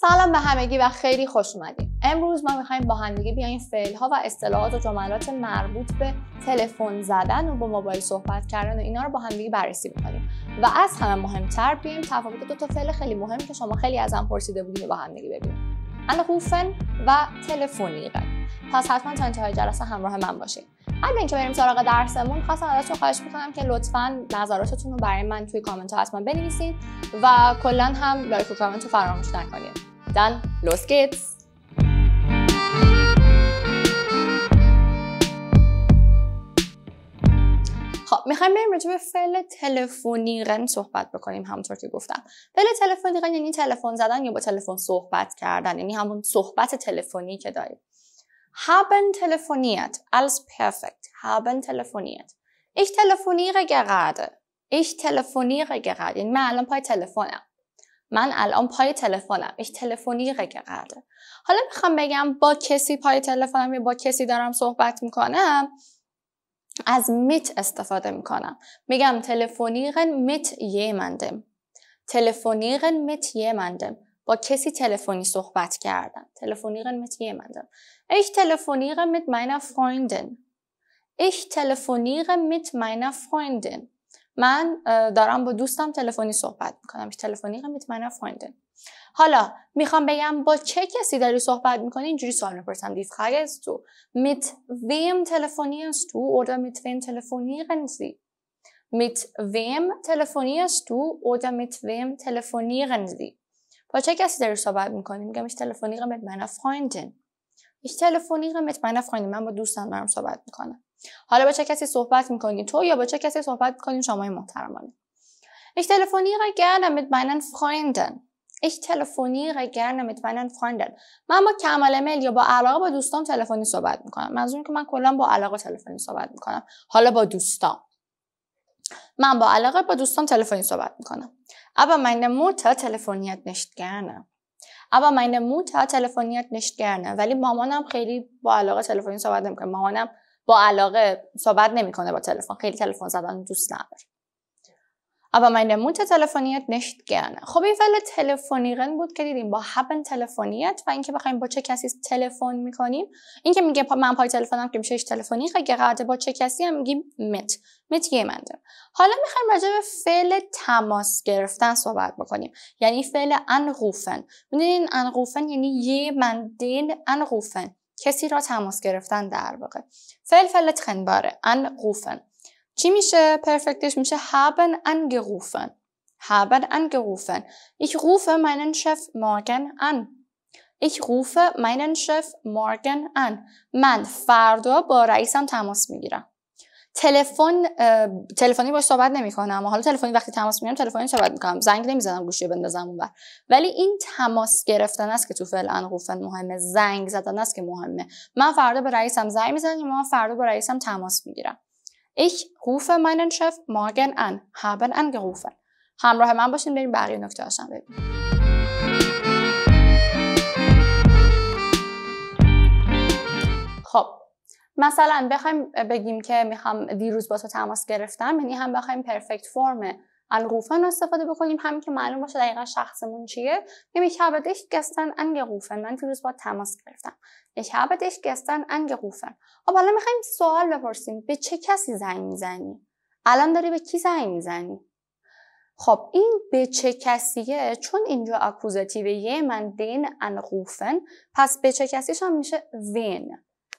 سلام به همگی و خیلی خوش اومدیم امروز ما میخوایم با همدیگه بیاییم فعل ها و اصطلاحات و جملات مربوط به تلفن زدن و با موبایل صحبت کردن و اینا رو با همدیگه بررسی بکنیم و از همه مهمتر بیایم تفاوت دو تا فعل خیلی مهم که شما خیلی از هم پرسیده بودیم با همدیگه ببینیم انخوفن و تلفونیقن پس حتما تا انتهای جلسه همراه من باشید قبل اینکه بریم سراغ درسمون خواستم ازتون خواهش میکنم که لطفا نظراتتون رو برای من توی کامنت ها حتما بنویسید و کلا هم لایک و کامنت رو فراموش نکنید Dann los geht's! خب میخوایم بریم راجع به فعل صحبت بکنیم همونطور که گفتم فعل رن یعنی تلفن زدن یا با تلفن صحبت کردن یعنی همون صحبت تلفنی که داریم haben telefoniert als perfekt haben telefoniert ich telefoniere gerade ich telefoniere gerade یعنی من الان پای من الان پای تلفنم یک تلفنی قرده. حالا میخوام بگم با کسی پای تلفنم یا با کسی دارم صحبت میکنم از میت استفاده میکنم میگم تلفنیرن میت یمندم تلفنیقن میت یمندم با کسی تلفنی صحبت کردم تلفنیقن میت مندم ایش تلفنیقن میت meiner Freundin تلفنی telefoniere میت meiner Freundin من دارم با دوستم تلفنی صحبت میکنم تلفنی هم میتمنه حالا میخوام بگم با چه کسی داری صحبت میکنی اینجوری سوال میپرسم دی تو mit wem telefonierst du oder mit wem telefonieren sie mit wem telefonierst تو؟ oder mit wem telefonieren با چه کسی داری صحبت میکنی میگم ich telefoniere mit meiner Freundin ich من با دوستم دارم صحبت میکنم حالا با چه کسی صحبت میکنی تو یا با چه کسی صحبت میکنی شما محترمانه Ich telefoniere gerne mit meinen Freunden. Ich telefoniere gerne mit meinen Freunden. من با کمال میل یا با علاقه با دوستان تلفنی صحبت میکنم. منظور که من کلا با علاقه تلفنی صحبت میکنم. حالا با دوستان من با علاقه با دوستان تلفنی صحبت میکنم. Aber meine Mutter telefoniert nicht gerne. Aber meine Mutter تلفنیت nicht gerne. ولی مامانم خیلی با علاقه تلفنی صحبت نمیکنه. مامانم با علاقه صحبت نمیکنه با تلفن خیلی تلفن زدن دوست نداره من در Mutter تلفنیت نشد گرنه خب این فعل بود که دیدیم با هبن تلفنیت. و اینکه بخوایم با چه کسی تلفن میکنیم اینکه میگه من پای تلفنم که میشه تلفنی که gerade با چه کسی هم میگیم مت یه منده. حالا میخوایم راجع به فعل تماس گرفتن صحبت بکنیم یعنی فعل انروفن میدونین انروفن یعنی مندین انروفن کسی را تماس گرفتن در واقع فلفلت ان قوفن چی میشه پرفکتش میشه گروفن هابن ان گروفن ایک rufe meinen شف morgen an ایک rufe meinen شف morgen an من فردا با رئیسم تماس میگیرم تلفن تلفنی باش صحبت نمیکنم حالا تلفنی وقتی تماس میگیرم تلفنی صحبت میکنم زنگ نمیزنم گوشی بندازم اونور ولی این تماس گرفتن است که تو فعل انقوفا مهمه زنگ زدن است که مهمه من فردا به رئیسم زنگ میزنم من فردا به رئیسم تماس میگیرم ich rufe meinen Chef morgen an haben angerufen همراه من باشین بریم بقیه نکته هاشم ببینیم خب مثلا بخوایم بگیم که میخوام دیروز با تو تماس گرفتم یعنی هم بخوایم پرفکت فرم القوفن استفاده بکنیم همین که معلوم باشه دقیقا شخصمون چیه یعنی ich habe dich gestern من دیروز با تماس گرفتم خب حالا میخوایم سوال بپرسیم به چه کسی زنگ میزنی الان داری به کی زنگ میزنی خب این به چه کسیه چون اینجا اکوزاتیو یه من دین انقوفن پس به چه کسیش هم میشه وین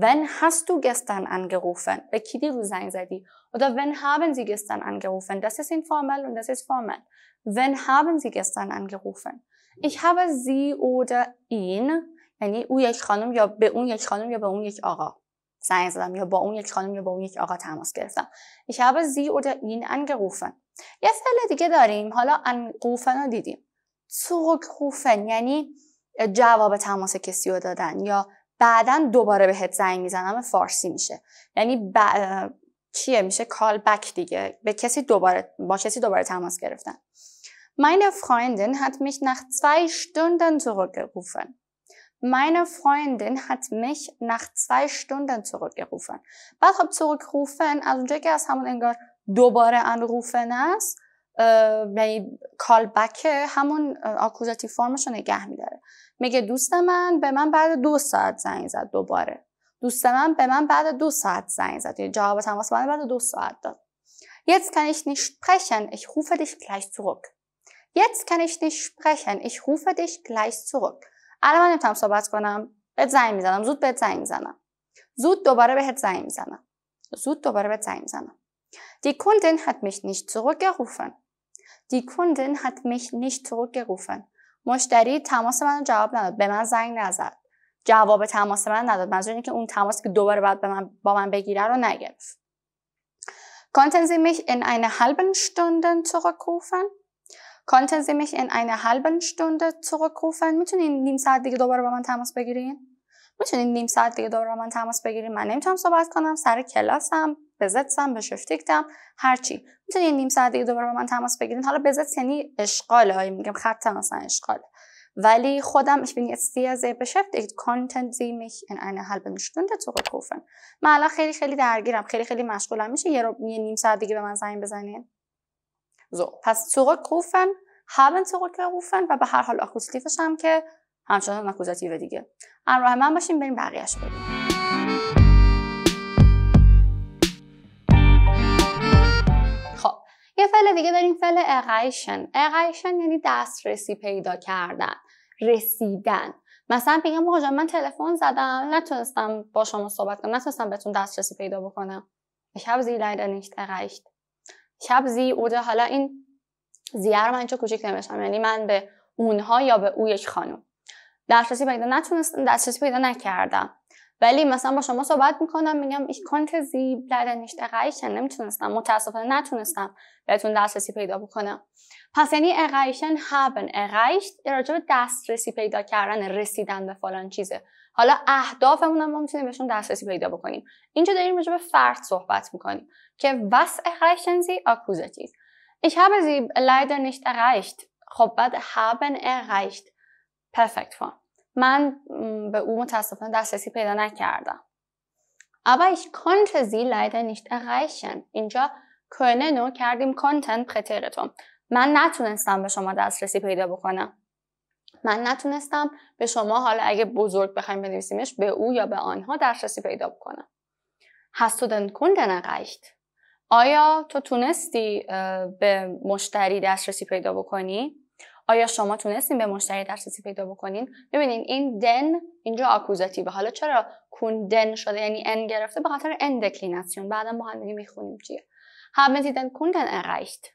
Wann hast du gestern angerufen? Bei کی دیروز زنگ زدی؟ Oder wann haben sie gestern angerufen? Das ist informell und das ist formell. Wann haben sie gestern angerufen? Ich habe sie oder ihn یعنی او یک خانم یا به اون یک خانم یا به اون یک آقا زنگ زدم یا با اون یک خانم یا با اون یک آقا تماس گرفتم ich habe sie oder ihn angerufen یه فعل دیگه داریم حالا anrufen رو دیدیم zurückrufen یعنی جواب تماس کسی رو دادن یا بعدا دوباره بهت زنگ میزنم فارسی میشه یعنی ب... چیه میشه کال بک دیگه به کسی دوباره با کسی دوباره تماس گرفتن Meine Freundin hat mich nach zwei Stunden zurückgerufen. Meine Freundin hat mich nach zwei Stunden zurückgerufen. بعد خب zurückrufen also اونجایی که از همون انگار دوباره انروفن است می یعنی کال بک همون آکوزاتیو فرمش رو نگه میداره میگه دوست من به من بعد دو ساعت زنگ زد دوباره دوست من به من بعد دو ساعت زنگ زد یعنی جواب تماس من بعد دو ساعت داد Jetzt kann ich nicht sprechen, ich rufe dich gleich zurück. Jetzt kann ich nicht sprechen, ich rufe dich gleich zurück. الان من نمیتونم صحبت کنم. بهت زنگ میزنم. زود بهت زنگ میزنم. زود دوباره بهت زنگ میزنم. زود دوباره بهت زنگ میزنم. Die Kundin hat mich nicht zurückgerufen. Die Kundin hat mich nicht zurückgerufen. مشتری تماس من رو جواب نداد به من زنگ نزد جواب تماس من نداد منظور اینه که اون تماس که دوباره بعد من با من بگیره رو نگرفت Konnten Sie mich in einer halben Stunde zurückrufen? Konnten Sie mich in einer halben Stunde zurückrufen? میتونین نیم ساعت دیگه دوباره با من تماس بگیرین؟ میتونین نیم ساعت دیگه دوباره با من تماس بگیرین؟ من نمیتونم صحبت کنم سر کلاسم بزتم به شفتیکتم هرچی میتونی نیم ساعت دیگه دوباره با من تماس بگیرین حالا بزت یعنی اشغال های میگم خط مثلا اشغال ولی خودم ich bin jetzt sehr sehr beschäftigt konnten sie mich in einer halben Stunde zurückrufen من الان خیلی خیلی درگیرم خیلی خیلی مشغولم میشه یه, رب یه نیم ساعت دیگه به من زنگ بزنین so پس zurückrufen haben zurückgerufen و به هر حال آکوستیفش هم که همچنان اکوزاتیو دیگه همراه من باشیم بریم بقیهش ببینیم دیگه داریم فعل اقایشن اقایشن یعنی دسترسی پیدا کردن رسیدن مثلا میگم آقا من تلفن زدم نتونستم با شما صحبت کنم نتونستم بهتون دسترسی پیدا بکنم شب leider nicht erreicht." "Ich شب زی اوده حالا این رو من چه کوچیک نمیشم یعنی من به اونها یا به او یک خانم دسترسی پیدا نتونستم دسترسی پیدا نکردم ولی مثلا با شما صحبت میکنم میگم ich konnte sie leider nicht erreichen نمیتونستم متاسفانه نتونستم بهتون دسترسی پیدا بکنم پس یعنی erreichen haben erreicht راجع به دسترسی پیدا کردن رسیدن به فلان چیزه حالا اهدافمون هم میتونیم بهشون دسترسی پیدا بکنیم اینجا داریم راجع به فرد صحبت میکنیم که was erreichen sie akkusativ ich habe sie leider nicht erreicht خب بعد haben erreicht perfekt form من به او متاسفانه دسترسی پیدا نکردم Aber ich konnte sie leider nicht erreichen. اینجا können کردیم کانتن پترتون. من نتونستم به شما دسترسی پیدا بکنم. من نتونستم به شما حالا اگه بزرگ بخوایم بنویسیمش به او یا به آنها دسترسی پیدا بکنم. Hast du den Kunden erreicht? آیا تو تونستی به مشتری دسترسی پیدا بکنی؟ آیا شما تونستین به مشتری دسترسی پیدا بکنین ببینین این دن اینجا آکوزاتیو حالا چرا دن شده یعنی ان گرفته به خاطر اندکلیناسیون بعدا با هم دیگه میخونیم چیه haben sie denn kunden erreicht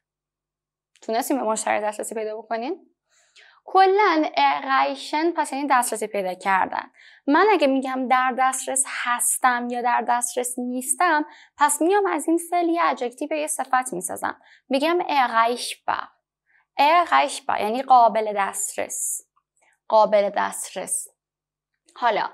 تونستین به مشتری دسترسی پیدا بکنین کلا ارایشن پس یعنی دسترسی پیدا کردن من اگه میگم در دسترس هستم یا در دسترس نیستم پس میام از این فعلی اجکتیو یه صفت میسازم میگم ارایشبار erreichbar یعنی قابل دسترس قابل دسترس حالا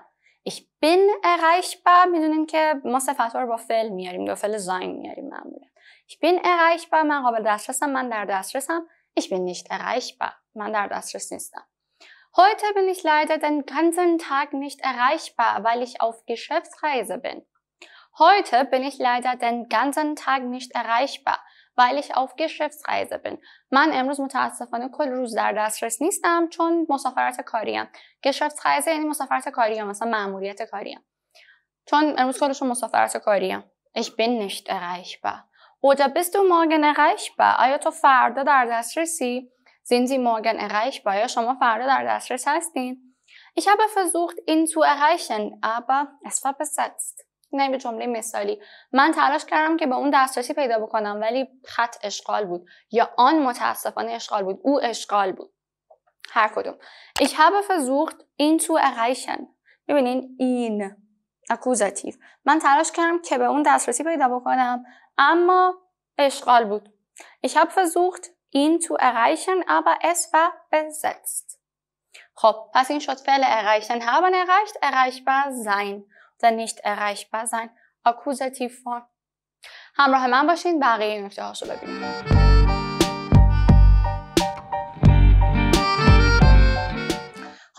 ich bin erreichbar میدونین که ما صفت رو با فعل میاریم دو فعل sein میاریم معمولا ich bin erreichbar من قابل دسترسم من در دسترسم ich bin nicht erreichbar من در دسترس نیستم heute bin ich leider den ganzen Tag nicht erreichbar weil ich auf Geschäftsreise bin heute bin ich leider den ganzen Tag nicht erreichbar weil ich auf Geschäftsreise bin من امروز متاسفانه کل روز در دسترس نیستم چون مسافرت کاریم geschäftsreise یعنی مسافرت کاریم مثلا ماموریت کاریم چون امروز کلشون مسافرت کاریم ich bin nicht erreichbar oder bist du morgen erreichbar آیا تو فردا در دسترسی sind sie morgen erreichbar یا شما فردا در دسترس هستین Ich habe versucht, ihn zu erreichen, aber es war besetzt. نه به جمله مثالی من تلاش کردم که به اون دسترسی پیدا بکنم ولی خط اشغال بود یا آن متاسفانه اشغال بود او اشغال بود هر کدوم ich habe versucht ihn zu erreichen ببینین این اکوزاتیو من تلاش کردم که به اون دسترسی پیدا بکنم اما اشغال بود ich habe versucht ihn zu erreichen aber es war besetzt خب پس این شد فعل erreichen haben erreicht erreichbar sein nicht erreichbar sein Akkusativform همراه من باشین بقیه نکته هاشو ببینیم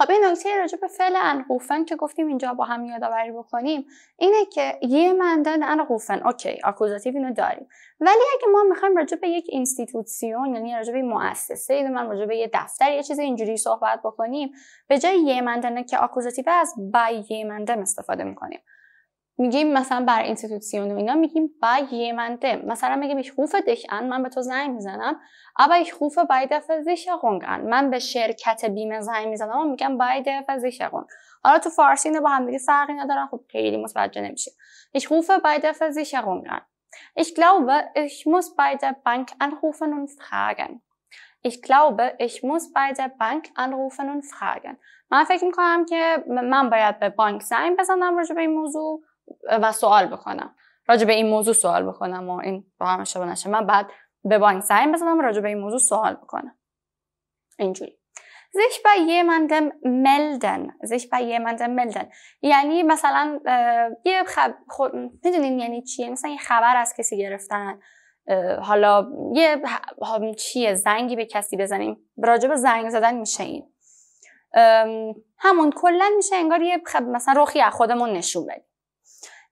خب این نکته راجع به فعل انقوفن که گفتیم اینجا با هم یادآوری بکنیم اینه که یه مندن انقوفن اوکی آکوزاتیو اینو داریم ولی اگه ما میخوایم راجع به یک اینستیتوسیون یعنی راجع به مؤسسه یا من راجع به یه دفتر یه چیز اینجوری صحبت بکنیم به جای یه مندن که آکوزاتیو از بای یه مندن استفاده میکنیم میگیم مثلا بر اینستیتوسیون و اینا میگیم منده مثلا میگیم ایش خوفه دیش ان من به تو زنگ میزنم aber ich rufe bei der Versicherung an من به شرکت بیمه زنگ میزنم و میگم باید der Versicherung حالا تو فارسی اینا با هم دیگه فرقی ندارن خب خیلی متوجه نمیشه ایش خوفه باید der Versicherung an ich glaube ich muss bei der Bank anrufen und fragen Ich glaube, ich muss bei der Bank anrufen und fragen. من فکر میکنم که من باید به بانک زنگ بزنم راجع به این موضوع و سوال بکنم راجع به این موضوع سوال بکنم و این با هم اشتباه نشه من بعد به بانک زنگ بزنم راجع به این موضوع سوال بکنم اینجوری یه bei ملدن melden sich bei jemandem melden یعنی مثلا یه خب... خود، خب، میدونین یعنی چیه مثلا یه خبر از کسی گرفتن حالا یه چیه زنگی به کسی بزنیم به زنگ زدن میشه این همون کلا میشه انگار یه خب مثلا روخی از خودمون نشون بدیم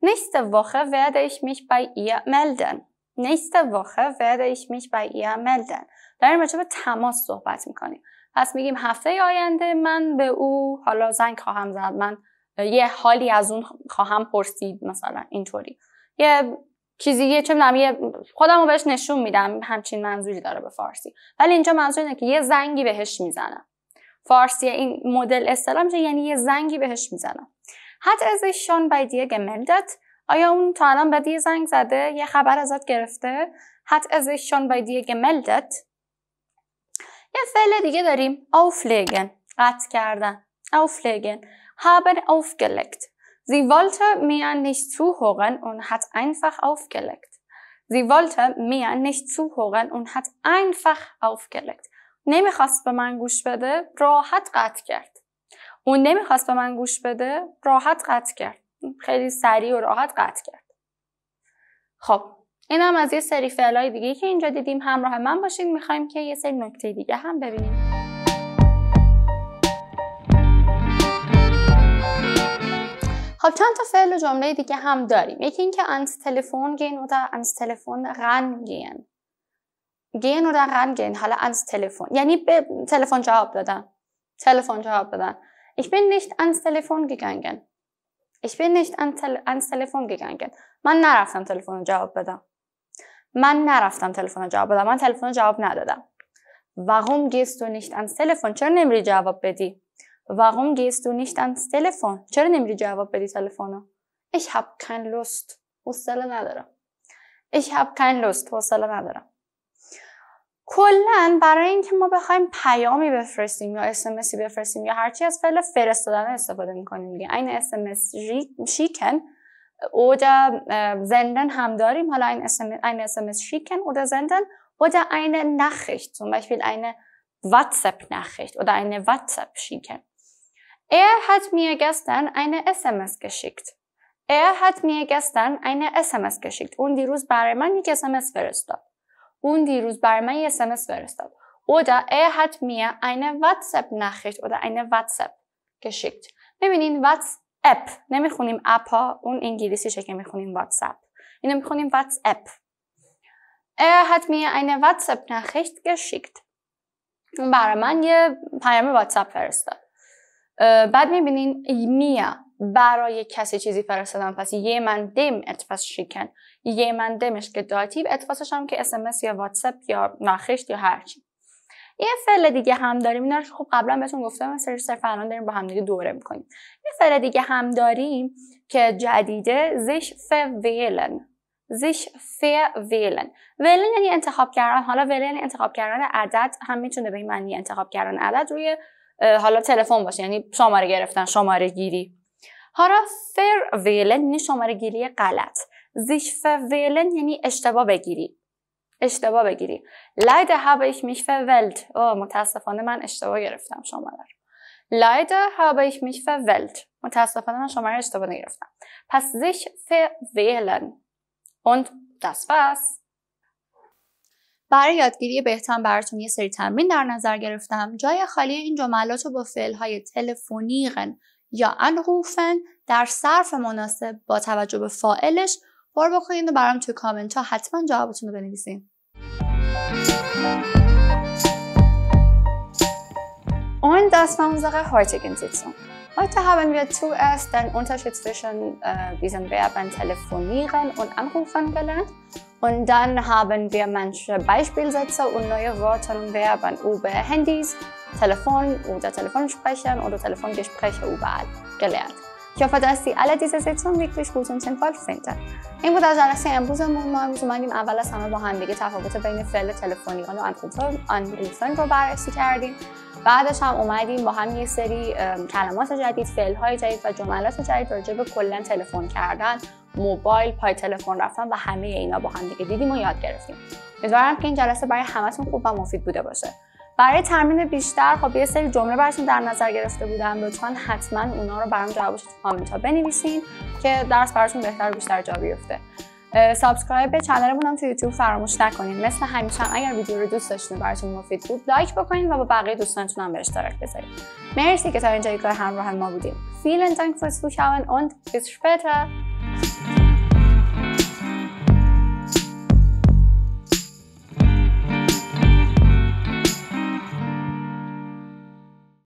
Nächste Woche werde ich mich bei ihr melden. nächste Woche werde ich mich bei داریم به تماس صحبت میکنیم. پس میگیم هفته آینده من به او حالا زنگ خواهم زد. من یه حالی از اون خواهم پرسید مثلا اینطوری. یه چیزی یه چه میدونم یه بهش نشون میدم همچین منظوری داره به فارسی ولی اینجا منظور اینه که یه زنگی بهش میزنم فارسی این مدل اصطلاح میشه یعنی یه زنگی بهش میزنم hat er sich schon bei dir gemeldet آیا اون تا الان به دیر زنگ زده یه خبر ازت گرفته hat er sich schon bei dir gemeldet یه فعل دیگه داریم auflegen قطع کردن auflegen haben aufgelegt sie wollte mir nicht zuhören und hat einfach aufgelegt sie wollte mir nicht zuhören und hat einfach aufgelegt نمیخواست به من گوش بده راحت قطع کرد اون نمیخواست به من گوش بده راحت قطع کرد خیلی سریع و راحت قطع کرد خب این هم از یه سری فعلای دیگه که اینجا دیدیم همراه من باشید میخوایم که یه سری نکته دیگه هم ببینیم خب چند تا فعل و جمله دیگه هم داریم یکی اینکه انس تلفن گین و انس تلفن غن گین گین و غن گین حالا انس تلفن یعنی به تلفن جواب دادن تلفن جواب دادن Ich bin nicht ans Telefon gegangen. Ich bin nicht ans telefon gegangen. من نرفتم تلفن جواب بدم. من نرفتم تلفن جواب بدم. من تلفن جواب ندادم. Warum gehst du nicht ans Telefon? چرا نمیری جواب بدی؟ Warum gehst du nicht ans Telefon? چرا نمیری جواب بدی تلفنو؟ Ich habe keine Lust. حوصله ندارم. Ich habe keine Lust. حوصله ندارم. کلا برای اینکه ما بخوایم پیامی بفرستیم یا اس بفرستیم یا هرچی از فعل فرستادن استفاده میکنیم دیگه این اس شیکن oder senden هم داریم حالا این اس ام ein اس ام اس شیکن oder senden oder eine Nachricht, zum Beispiel eine WhatsApp-Nachricht oder eine WhatsApp schicken. Er hat mir gestern eine SMS geschickt. Er hat mir gestern eine SMS geschickt und die Rus برای من یک SMS فرستاد. اون دیروز بر من یه اسمس فرستاد اودا ای هات میا اینه واتساپ نخشت اودا اینه واتساپ گشیکت میبینین واتس اپ نمیخونیم اپا اون انگلیسی چه که میخونیم واتساپ اینو میخونیم واتس ای هات میا اینه واتساپ نخشت گشیکت اون برای من یه پیام واتساپ فرستاد بعد میبینین میا برای کسی چیزی فرستادم پس یه من دیم اتفاس شکن یه من دیمش که داتیو اتفاسش هم که اسمس یا واتساپ یا ناخشت یا هرچی یه فعل دیگه هم داریم اینا خب قبلا بهتون گفتم سر صرف الان داریم با هم دیگه دوره میکنیم یه فعل دیگه هم داریم که جدیده زش فویلن زش فویلن ویلن یعنی انتخاب کردن حالا ویلن یعنی انتخاب کردن عدد هم میتونه به این معنی انتخاب کردن عدد روی حالا تلفن باشه یعنی شماره گرفتن شماره گیری حالا فر ویلن یعنی شماره گیری غلط فر ویلن یعنی اشتباه بگیری اشتباه بگیری لایده habe میش mich اوه متاسفانه من اشتباه گرفتم شماره لاید لایده ایش میش متاسفانه من شماره اشتباه گرفتم پس فر ویلن. und das war's برای یادگیری بهتر براتون یه سری تمرین در نظر گرفتم جای خالی این جملات رو با فعل‌های تلفنی یا انروفن در صرف مناسب با توجه به فائلش پر بکنید و برام توی کامنت ها حتما جوابتون رو بنویسین Und das war unsere heutige Sitzung. Heute haben wir zuerst den Unterschied zwischen äh, diesen Verben telefonieren und anrufen gelernt. Und dann haben wir manche Beispielsätze und neue Worte und Verben über Handys, Telefon oder Telefon oder Telefongespräche überall gelernt. Ich hoffe, dass Sie alle diese wirklich این بود از جلسه ما امروز اومدیم اول از همه با هم دیگه تفاوت بین فعل تلفنیان و انروفن رو بررسی کردیم بعدش هم اومدیم با هم یه سری کلمات جدید فعل های جدید و جملات جدید راجع به کلا تلفن کردن موبایل پای تلفن رفتن و همه اینا با هم دیگه دیدیم و یاد گرفتیم امیدوارم که این جلسه برای همتون خوب مفید بوده باشه برای تمرین بیشتر خب یه سری جمله براتون در نظر گرفته بودم لطفا حتما اونا رو برام جوابش تو کامنت ها بنویسین که درس براتون بهتر و بیشتر جا بیفته سابسکرایب به چنلمون هم تو یوتیوب فراموش نکنین مثل همیشه اگر ویدیو رو دوست داشتین براتون مفید بود لایک بکنین و با بقیه دوستانتون هم به اشتراک بذارین مرسی که تا اینجا کار همراه ما بودیم vielen Dank fürs